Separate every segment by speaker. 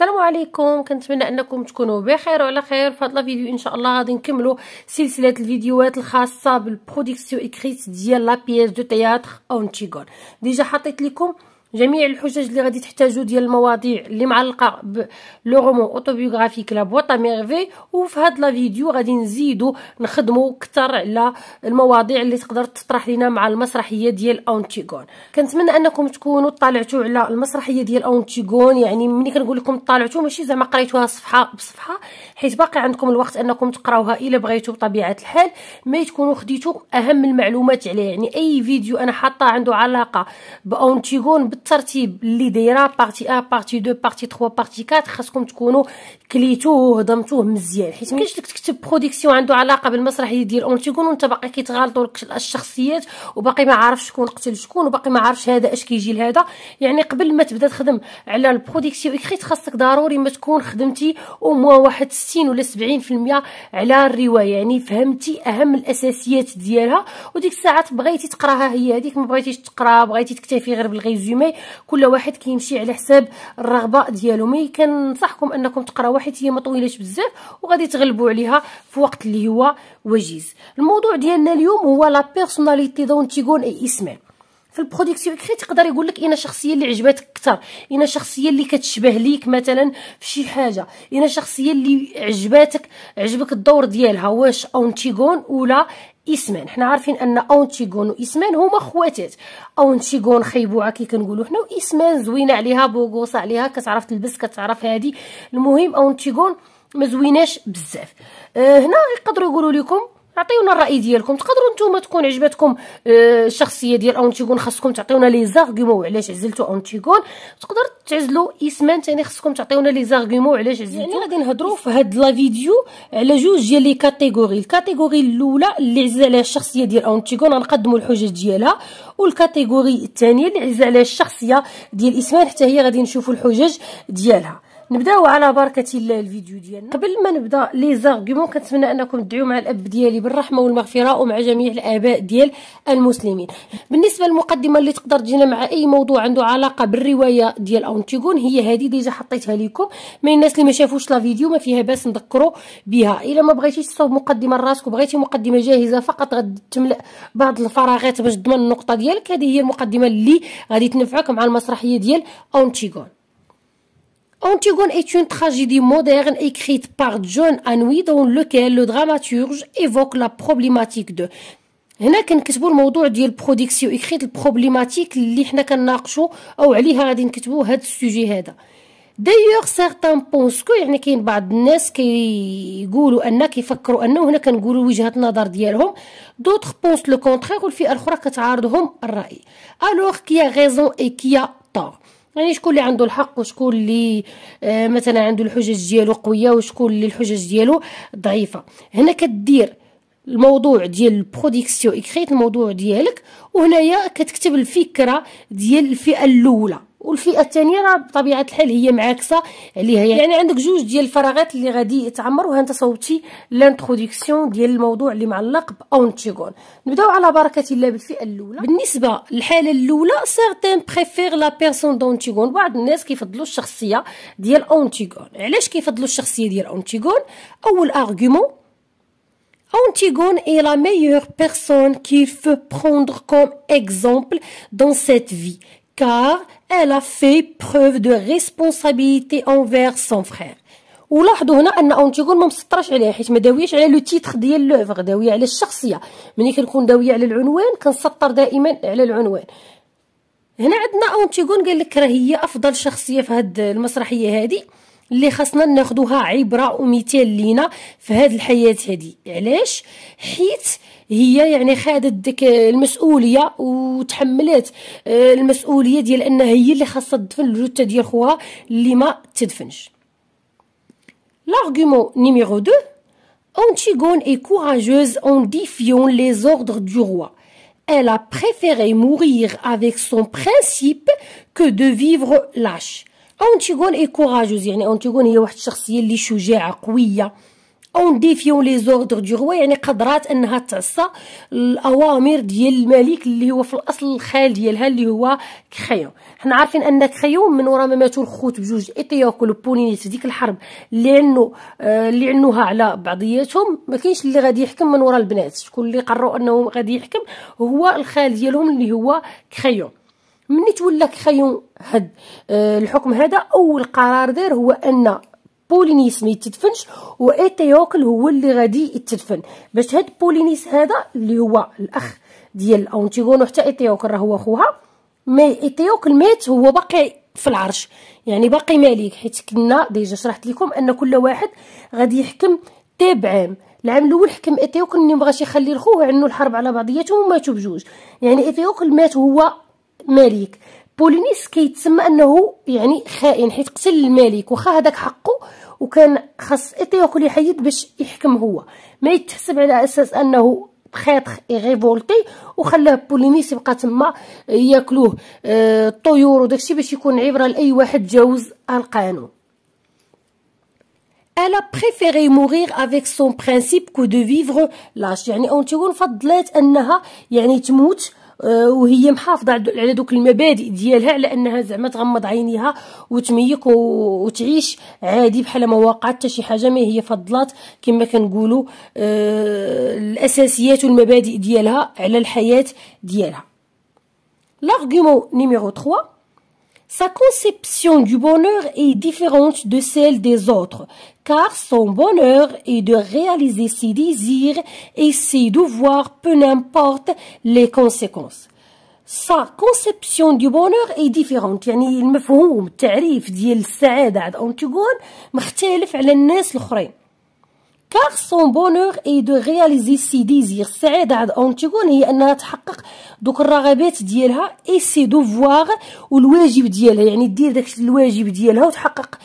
Speaker 1: السلام عليكم كنتمنى انكم تكونوا بخير وعلى خير في هذا الفيديو ان شاء الله غادي نكملوا سلسله الفيديوهات الخاصه بالبروديكسيون اكريت ديال لا بيس دو تياتر اونتيغون ديجا حطيت لكم جميع الحجج اللي غادي تحتاجوا ديال المواضيع اللي معلقه بلو رومون اوتوبيوغرافيك لا بوطا ميرفي وفي هاد لا فيديو غادي نزيدو نخدمو كتر على المواضيع اللي تقدر تطرح لينا مع المسرحيه ديال اونتيغون كنتمنى انكم تكونوا طالعتوا على المسرحيه ديال اونتيغون يعني ملي كنقول لكم طالعتوا ماشي زعما قريتوها صفحه بصفحه حيت باقي عندكم الوقت انكم تقراوها الا بغيتوا بطبيعه الحال ما تكونوا خديتوا اهم المعلومات عليها يعني اي فيديو انا حاطه عنده علاقه باونتيغون بالترتيب اللي دايره بارتي ا بارتي دو بارتي 3 بارتي 4 خاصكم تكونوا كليتوه وهضمتوه مزيان حيت ماكاينش لك تكتب برودكسيون عنده علاقه بالمسرحيه ديال تيكون وانت باقي كيتغالطوا الشخصيات وباقي ما عارف شكون قتل شكون وباقي ما عارفش هذا اش كيجي لهذا يعني قبل ما تبدا تخدم على البرودكسيون اكريت خاصك ضروري ما تكون خدمتي او واحد 60 ولا 70% على الروايه يعني فهمتي اهم الاساسيات ديالها وديك الساعه بغيتي تقراها هي هذيك ما بغيتيش تقرا بغيتي تكتفي غير بالغيزومي ديالي كل واحد كيمشي على حساب الرغبه ديالو مي كنصحكم انكم تقراو واحد هي ما طويلاش بزاف وغادي تغلبوا عليها في وقت اللي هو وجيز الموضوع ديالنا اليوم هو لا بيرسوناليتي دونتيغون اي اسمان في البروديكسيون اكري تقدر يقول لك اين الشخصيه اللي عجباتك اكثر اين الشخصيه اللي كتشبه ليك مثلا في شي حاجه اين الشخصيه اللي عجباتك عجبك الدور ديالها واش اونتيغون ولا اسمان حنا عارفين ان اونتيغون واسمان هما خواتات اونتيغون خيبوعه كي كنقولوا حنا واسمان زوينه عليها بوغوصه عليها كتعرف تلبس كتعرف هادي المهم اونتيغون ما زويناش بزاف أه هنا يقدروا يقولوا لكم عطيونا الراي ديالكم تقدروا نتوما تكون عجبتكم آه، الشخصيه ديال اونتيغون خاصكم تعطيونا لي زارغومو علاش عزلتوا اونتيغون تقدر تعزلوا اسمان ثاني خاصكم تعطيونا لي زارغومو علاش عزلتوا يعني غادي نهضروا في هاد لا فيديو على جوج ديال لي كاتيجوري الكاتيجوري الاولى اللي عزل عليها الشخصيه ديال اونتيغون غنقدموا الحجج ديالها والكاتيجوري الثانيه اللي عزل عليها الشخصيه ديال اسمان حتى هي غادي نشوفوا الحجج ديالها نبداو على بركه الله الفيديو ديالنا قبل ما نبدا لي زارغومون كنتمنى انكم تدعيو مع الاب ديالي بالرحمه والمغفره ومع جميع الاباء ديال المسلمين بالنسبه للمقدمه اللي تقدر تجينا مع اي موضوع عنده علاقه بالروايه ديال اونتيغون هي هذه ديجا حطيتها لكم ما الناس اللي ما شافوش لا فيديو ما فيها باس نذكروا بها الا ما بغيتيش تصاوب مقدمه لراسك وبغيتي مقدمه جاهزه فقط غتملا بعض الفراغات باش تضمن النقطه ديالك هذه هي المقدمه اللي غادي تنفعك مع المسرحيه ديال اونتيغون Antigone est une tragédie moderne écrite par John Anoui dans lequel le dramaturge évoque la problématique de هنا كنكتبوا الموضوع ديال بروديكسيون اكريت البروبليماتيك اللي حنا كنناقشوا او عليها غادي نكتبوا هذا السوجي هذا دايوغ سيغتان بونسكو يعني كاين بعض الناس كيقولوا كي ان كيفكروا انه هنا كنقولوا وجهه النظر ديالهم دوطخ بونس لو كونتخيغ والفئه الاخرى كتعارضهم الراي الوغ كيا غيزون اي كيا طور يعني شكون اللي عنده الحق وشكون اللي آه مثلا عنده الحجج ديالو قويه وشكون اللي الحجج ديالو ضعيفه هنا كدير الموضوع ديال البروديكسيون اكريت الموضوع ديالك وهنايا كتكتب الفكره ديال الفئه الاولى والفئه الثانيه راه بطبيعه الحال هي معاكسه عليها يعني, يعني عندك جوج ديال الفراغات اللي غادي يتعمروها انت صوبتي لانتروديكسيون ديال الموضوع اللي معلق باونتيغون نبداو على بركه الله بالفئه الاولى بالنسبه للحاله الاولى سيرتين بريفير لا بيرسون دونتيغون بعض الناس كيفضلوا الشخصيه ديال اونتيغون علاش كيفضلوا الشخصيه ديال اونتيغون اول ارغومون Antigone est la meilleure personne qu'il faut prendre comme exemple dans cette vie. car elle a fait preuve de responsabilité envers son frère ولاحظوا هنا ان اونتيغون ما مسطرش عليها حيت ما داويش على لو تيتر ديال لوفر داويه على الشخصيه ملي كنكون داويه على العنوان كنسطر دائما على العنوان هنا عندنا اونتيغون قال لك راه هي افضل شخصيه في هاد المسرحيه هذه اللي خاصنا ناخدوها عبره ومثال لينا في هاد الحياه هادي علاش حيت هي يعني خادت ديك المسؤوليه وتحملت آه، المسؤوليه ديال انها هي اللي خاصها تدفن الجثه ديال خوها اللي ما تدفنش لارغومون نيميرو 2 Antigone اي كوراجوز اون ديفيون لي زوردر دو روا Elle a préféré mourir avec son principe que de vivre lâche. اونتيغون اي كوراجوز يعني اونتيغون هي واحد الشخصيه اللي شجاعه قويه اون ديفيون لي زوردر دو غوا يعني قدرات انها تعصى الاوامر ديال الملك اللي هو في الاصل الخال ديالها اللي هو كخيون حنا عارفين ان كخيون من ورا ما ماتوا الخوت بجوج ايتيوكل وبولينيس في ديك الحرب اللي عنو اللي عنوها على بعضياتهم ما كاينش اللي غادي يحكم من ورا البنات شكون اللي قرروا انه غادي يحكم هو الخال ديالهم اللي هو كخيون مني تولى كخيون هاد آه، الحكم هذا اول قرار دار هو ان بولينيس ما يتدفنش وايتيوكل هو اللي غادي يتدفن باش هاد بولينيس هذا اللي هو الاخ ديال اونتيغون وحتى ايتيوكل راه هو خوها مي ايتيوكل مات هو باقي في العرش يعني باقي مالك حيت كنا ديجا شرحت لكم ان كل واحد غادي يحكم تاب عام العام الاول حكم ايتيوكل اللي مبغاش يخلي لخوه عنو الحرب على بعضياتهم وماتوا بجوج يعني ايتيوكل مات هو ملك بولينيس كيتسمى انه يعني خائن حيت قتل الملك واخا هذاك حقه وكان خاص ايتيوك اللي يحيد باش يحكم هو ما يتحسب على اساس انه بخيطخ ريفولتي وخلاه بولينيس يبقى تما ياكلوه آه، الطيور وداكشي باش يكون عبره لاي واحد جاوز القانون Elle a préféré mourir avec son principe que de vivre lâche يعني أو تكون فضلات أنها يعني تموت وهي محافظه على دوك المبادئ ديالها على انها زعما تغمض عينيها وتميك وتعيش عادي بحال ما واقع حتى شي حاجه ما هي فضلات كما كنقولوا آه، الاساسيات والمبادئ ديالها على الحياه ديالها لارغومون نيميرو 3 Sa conception du bonheur est différente de celle des autres, car son bonheur est de réaliser ses désirs et ses devoirs, peu n'importe les conséquences. Sa conception du bonheur est différente يعني المفهوم التعريف ديال car son bonheur est de réaliser ses désirs سعادة عند أنتيغون هي أنها تحقق دوك الرغبات ديالها اي سي دوفوار والواجب ديالها يعني دير داكشي الواجب ديالها وتحقق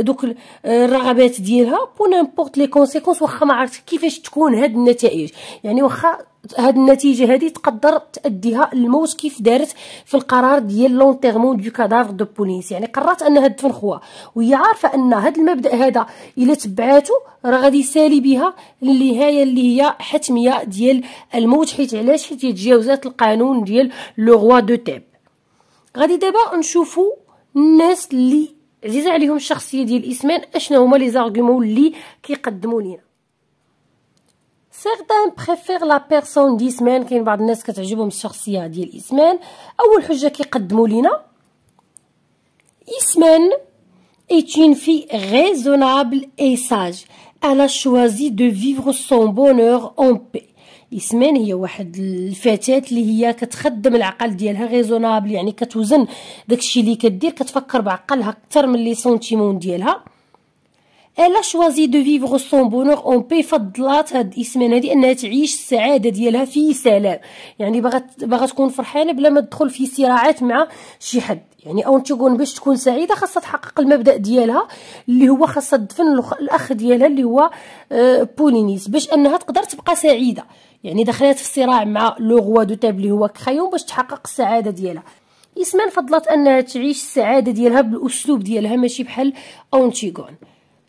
Speaker 1: دوك الرغبات ديالها بو نيمبورت لي كونسيكونس واخا ما عرفتش كيفاش تكون هاد النتائج يعني واخا هاد النتيجه هذه تقدر تاديها الموت كيف دارت في القرار ديال لونتيغمون دو كادافر دو بوليس يعني قررت انها تدفن خوها وهي عارفه ان هاد المبدا هذا الا تبعاتو راه غادي يسالي بها النهايه اللي هي حتميه ديال الموت حيت علاش حيت تجاوزات القانون ديال لو روا دو تيب غادي دابا نشوفوا الناس اللي عزيزه عليهم الشخصيه ديال اسمان اشنا هما لي زارغومون اللي كيقدموا لينا سيغتان بريفير لا بيرسون ديسمان كاين بعض الناس كتعجبهم الشخصيه ديال اسمان اول حجه كيقدموا لينا اسمان est une في raisonnable إي sage. Elle شوازي دو فيفغ سون son أون بي إسمان هي واحد الفتاة اللي هي كتخدم العقل ديالها ريزونابل يعني كتوزن داكشي اللي كدير كتفكر بعقلها اكثر من لي سونتيمون ديالها الا شوازي دو فيفغ سون بونوغ اون بي فضلات هاد الاسمان هادي انها تعيش السعاده ديالها في سلام يعني باغا باغا تكون فرحانه بلا ما تدخل في صراعات مع شي حد يعني اون تيكون باش تكون سعيده خاصها تحقق المبدا ديالها اللي هو خاصها تدفن الاخ ديالها اللي هو آه، بولينيس باش انها تقدر تبقى سعيده يعني دخلت في صراع مع لو غوا دو تاب اللي هو كخيون باش تحقق السعاده ديالها اسمان فضلت انها تعيش السعاده ديالها بالاسلوب ديالها ماشي بحال اونتيغون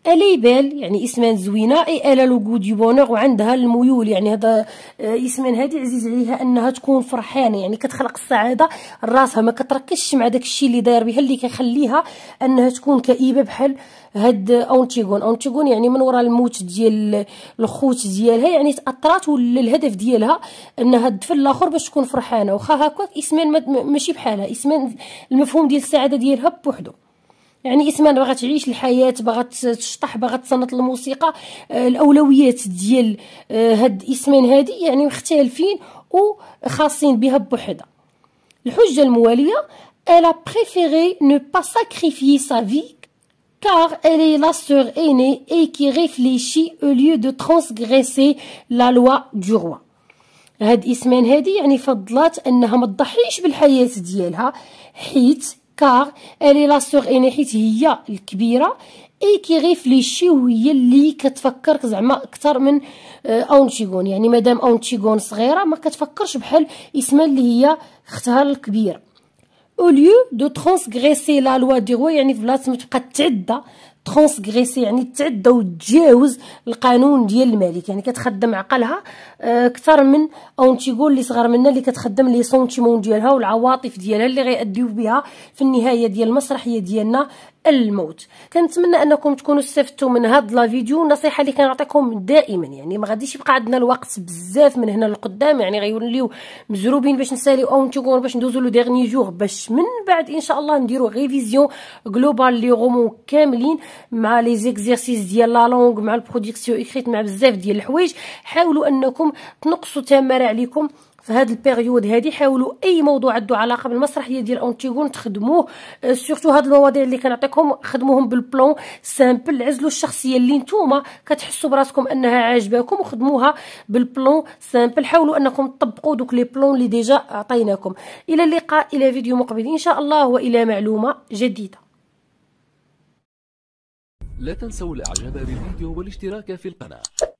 Speaker 1: بال يعني اسمان زوينه اي الا لوغو دي بونور وعندها الميول يعني هذا آه، اسمان هذه عزيز عليها انها تكون فرحانه يعني كتخلق السعاده راسها ما كتركزش مع داك الشيء اللي داير بها اللي كيخليها انها تكون كئيبه بحال هاد اونتيغون اونتيغون يعني من وراء الموت ديال الخوت ديالها يعني تاثرات ولا الهدف ديالها انها تدفن الاخر باش تكون فرحانه واخا هكاك اسمان ماشي بحالها اسمان المفهوم ديال السعاده ديالها بوحدو يعني اسمان باغا تعيش الحياه باغا تشطح باغا تصنت الموسيقى آه، الاولويات ديال آه، هاد اسمان هادي يعني مختلفين وخاصين بها بوحدها الحجه المواليه الا بريفيري نو با ساكريفيي سا في vie car elle est la sœur aînée et qui réfléchit au lieu de transgresser la loi du roi. هاد اسمان هادي يعني فضلات انها ما تضحيش بالحياه ديالها حيت كار الي لا سوغ اني حيت هي الكبيره اي كيغيفليشي وهي اللي كتفكر زعما اكثر من اونتيغون يعني مادام اونتيغون صغيره ما كتفكرش بحال اسمها اللي هي اختها الكبيره او ليو دو ترانسغريسي لا لوا دي روا يعني بلاصه ما تبقى تعدى ترونسغريسي يعني تعدى وتجاوز القانون ديال الملك يعني كتخدم عقلها آه، اكثر من او تيقول اللي صغر منها اللي كتخدم لي سونتيمون ديالها والعواطف ديالها اللي غيأديو بها في النهايه ديال المسرحيه ديالنا الموت كنتمنى انكم تكونوا استفدتوا من هاد لا فيديو النصيحه اللي كنعطيكم دائما يعني ما غاديش يبقى عندنا الوقت بزاف من هنا للقدام يعني غيوليو مزروبين باش نساليو او نتوكور باش ندوزو لو ديرني جوغ باش من بعد ان شاء الله نديرو ريفيزيون جلوبال لي غومون كاملين مع لي زيكزيرسيس ديال لا لونغ مع البروديكسيون اكريت مع بزاف ديال الحوايج حاولوا انكم تنقصوا تمارا عليكم في هاد البيريود هادي حاولوا اي موضوع عنده علاقه بالمسرحيه ديال اونتيغون تخدموه سورتو euh, هاد المواضيع اللي كنعطيكم خدموهم بالبلون سامبل عزلوا الشخصيه اللي نتوما كتحسوا براسكم انها عاجباكم وخدموها بالبلون سامبل حاولوا انكم تطبقوا دوك لي بلون اللي ديجا عطيناكم الى اللقاء الى فيديو مقبل ان شاء الله والى معلومه جديده لا تنسوا الاعجاب بالفيديو والاشتراك في القناه